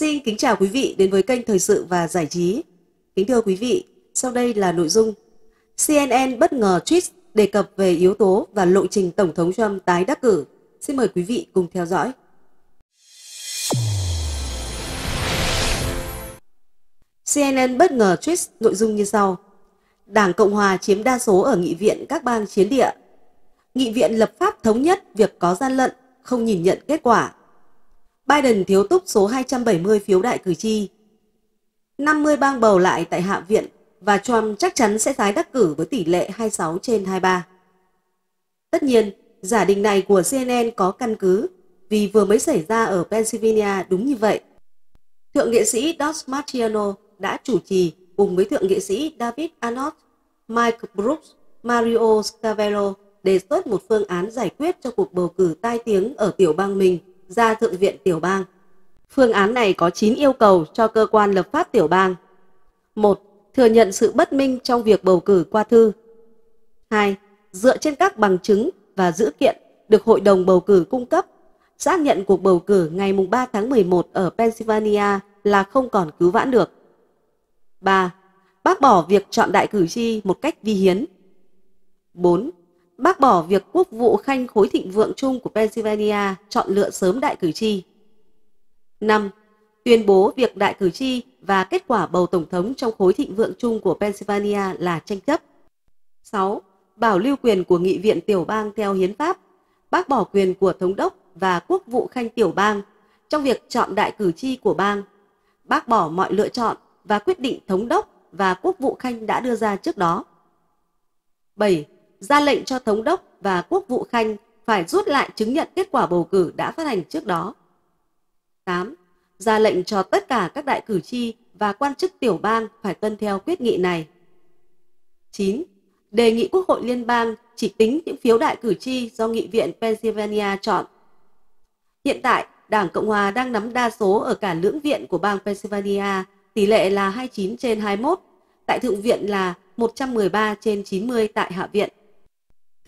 Xin kính chào quý vị đến với kênh Thời sự và Giải trí. Kính thưa quý vị, sau đây là nội dung CNN bất ngờ tweet đề cập về yếu tố và lộ trình Tổng thống Trump tái đắc cử. Xin mời quý vị cùng theo dõi. CNN bất ngờ tweet nội dung như sau. Đảng Cộng Hòa chiếm đa số ở nghị viện các bang chiến địa. Nghị viện lập pháp thống nhất việc có gian lận, không nhìn nhận kết quả. Biden thiếu túc số 270 phiếu đại cử tri. 50 bang bầu lại tại Hạ viện và Trump chắc chắn sẽ tái đắc cử với tỷ lệ 26 trên 23. Tất nhiên, giả định này của CNN có căn cứ vì vừa mới xảy ra ở Pennsylvania đúng như vậy. Thượng nghị sĩ Doug Marciano đã chủ trì cùng với Thượng nghị sĩ David Arnott, Mike Brooks, Mario Scavello đề xuất một phương án giải quyết cho cuộc bầu cử tai tiếng ở tiểu bang mình – ra Thượng viện tiểu bang. Phương án này có 9 yêu cầu cho cơ quan lập pháp tiểu bang. 1. Thừa nhận sự bất minh trong việc bầu cử qua thư. 2. Dựa trên các bằng chứng và dữ kiện được Hội đồng bầu cử cung cấp, xác nhận cuộc bầu cử ngày 3 tháng 11 ở Pennsylvania là không còn cứu vãn được. 3. Bác bỏ việc chọn đại cử tri một cách vi hiến. 4 bác bỏ việc quốc vụ khanh khối thịnh vượng chung của Pennsylvania chọn lựa sớm đại cử tri. 5. Tuyên bố việc đại cử tri và kết quả bầu tổng thống trong khối thịnh vượng chung của Pennsylvania là tranh chấp. 6. Bảo lưu quyền của nghị viện tiểu bang theo hiến pháp, bác bỏ quyền của thống đốc và quốc vụ khanh tiểu bang trong việc chọn đại cử tri của bang, bác bỏ mọi lựa chọn và quyết định thống đốc và quốc vụ khanh đã đưa ra trước đó. 7 ra lệnh cho Thống đốc và Quốc vụ Khanh phải rút lại chứng nhận kết quả bầu cử đã phát hành trước đó. 8. Ra lệnh cho tất cả các đại cử tri và quan chức tiểu bang phải tuân theo quyết nghị này. 9. Đề nghị Quốc hội Liên bang chỉ tính những phiếu đại cử tri do Nghị viện Pennsylvania chọn. Hiện tại, Đảng Cộng Hòa đang nắm đa số ở cả lưỡng viện của bang Pennsylvania, tỷ lệ là 29 trên 21, tại Thượng viện là 113 trên 90 tại Hạ viện.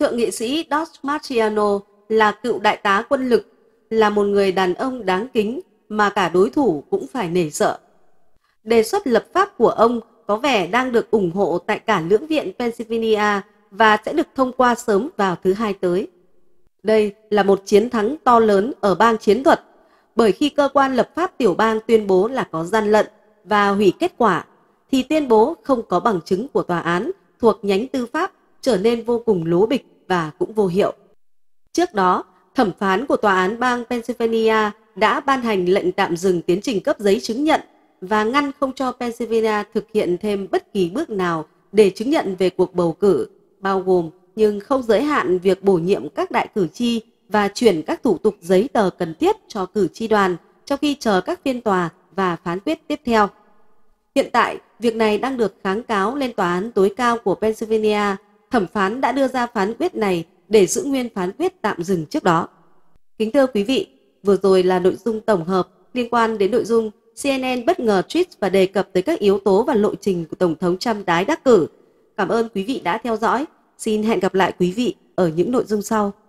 Thượng nghị sĩ Dos Marciano là cựu đại tá quân lực, là một người đàn ông đáng kính mà cả đối thủ cũng phải nể sợ. Đề xuất lập pháp của ông có vẻ đang được ủng hộ tại cả lưỡng viện Pennsylvania và sẽ được thông qua sớm vào thứ hai tới. Đây là một chiến thắng to lớn ở bang chiến thuật, bởi khi cơ quan lập pháp tiểu bang tuyên bố là có gian lận và hủy kết quả, thì tuyên bố không có bằng chứng của tòa án thuộc nhánh tư pháp trở nên vô cùng lố bịch và cũng vô hiệu. Trước đó, thẩm phán của tòa án bang Pennsylvania đã ban hành lệnh tạm dừng tiến trình cấp giấy chứng nhận và ngăn không cho Pennsylvania thực hiện thêm bất kỳ bước nào để chứng nhận về cuộc bầu cử, bao gồm nhưng không giới hạn việc bổ nhiệm các đại cử tri và chuyển các thủ tục giấy tờ cần thiết cho cử tri đoàn trong khi chờ các phiên tòa và phán quyết tiếp theo. Hiện tại, việc này đang được kháng cáo lên tòa án tối cao của Pennsylvania thẩm phán đã đưa ra phán quyết này để giữ nguyên phán quyết tạm dừng trước đó. Kính thưa quý vị, vừa rồi là nội dung tổng hợp liên quan đến nội dung CNN bất ngờ tweet và đề cập tới các yếu tố và lộ trình của Tổng thống Trump tái đắc cử. Cảm ơn quý vị đã theo dõi. Xin hẹn gặp lại quý vị ở những nội dung sau.